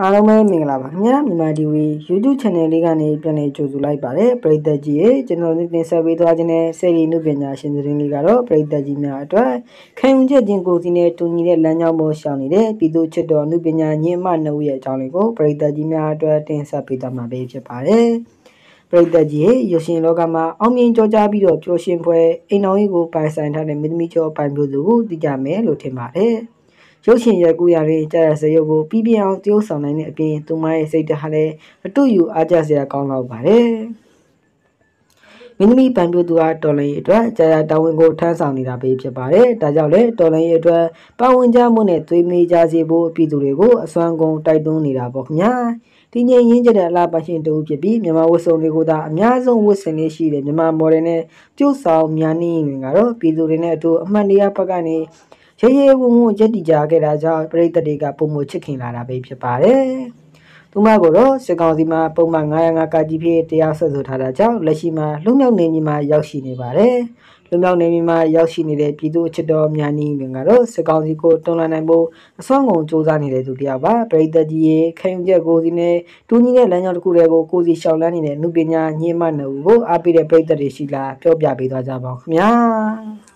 အားလုံးပဲမင်္ဂလာပါခင်ဗျာမြန်မာဒီဝီ YouTube Channel လေးကနေပြန်လည်ကြိုဆိုလိုက်ပါတယ်ပရိသတ်ကြီးရေကျွန်တော်တို့တင်ဆက်ပေးသွားခြင်းနဲ့စေရီနုပညာရှင်သတင်းလေးကတော့ပရိသတ်ကြီးများအတွက်ခံယူချက်ချင်းကိုစီနဲ့တူညီတဲ့လမ်းကြောင်းပေါ်ရှောင်နေတဲ့ပြည်သူချစ်တော်နုပညာညင်မနှုတ်ရဲ့အကြောင်းလေးကိုပရိသတ်ကြီးများအတွက်တင်ဆက်ပေးသွားမှာဖြစ်ပါတယ်ပရိသတ်ကြီးရေရရှင်လောကမှာအောင်မြင်ကြောကြားပြီးတော့ပျော်ရွှင်ဖွယ်အိမ်တော်ကြီးကိုပိုင်ဆိုင်ထားတဲ့မိသမီးကျော်ပိုင်မျိုးစုကိုသိကြမယ်လို့ထင်ပါတယ်။ရုပ်ရှင်ရိုက်ကူးရာတွေကြားရစရုပ်ကိုပြီးပြင်းအောင်တရုပ်ဆောင်နိုင်တဲ့အပြင်သူမရဲ့စိတ်ဓာတ်ဟာလည်းအတူယူအားကျစရာကောင်းလောက်ပါတယ်မင်းသမီးပန်ပြူသူဟာတော်လန်ရဲ့အတွက်ကြာရာတာဝန်ကိုထမ်းဆောင်နေတာပဲဖြစ်ပါတယ်။ဒါကြောင့်လည်းတော်လန်ရဲ့အတွက်ပတ်ဝန်းကျင်မှုနဲ့သွေးမေးကြစေဖို့ပြည်သူတွေကိုအစွမ်းကုန်တိုက်တွန်းနေတာပေါ့ခင်ဗျာ။ဒီငယ်ရင်းကျတဲ့အလားပါရှင်တူဖြစ်ပြီးမြန်မာဝတ်စုံတွေကသာအများဆုံးဝတ်ဆင်လေးရှိတယ်မြန်မာမော်ဒယ်နဲ့ပြုတ်ဆောင်များနေရင်ကတော့ပြည်သူတွေနဲ့အတူအမှန်တရားဘက်ကနေရေရေဝုံဝုံရက်တီကြခဲ့တာကြောင့်ပရိသတ်တွေကပုံမှုချစ်ခင်လာတာပဲဖြစ်ပါတယ်။သူမကိုတော့စစ်ကောင်စီမှပုံမှန်905ကကြီးဖြစ်တရားစွဲဆိုထားတာကြောင့်လက်ရှိမှာလူမြောက်နေမြေမှာရောက်ရှိနေပါတယ်။လူမြောက်နေမြေမှာရောက်ရှိနေတဲ့ပြည်သူအချစ်တော်များနီးပင်ကတော့စစ်ကောင်စီကိုတွန်းလှန်နိုင်ဖို့အစွမ်းကုန်စူးစမ်းနေတဲ့သူတယောက်ပါပရိသတ်ကြီးရဲ့ခံယူချက်ကိုစီနဲ့တူညီတဲ့လမ်းကြောင်းတစ်ခုတည်းကိုကိုစီရှောင်လန်းနေတဲ့လူပညာညှိမနှုတ်ကိုအားပေးတဲ့ပရိသတ်တွေရှိလားပြောပြပေးသွားကြပါဦးခင်ဗျာ။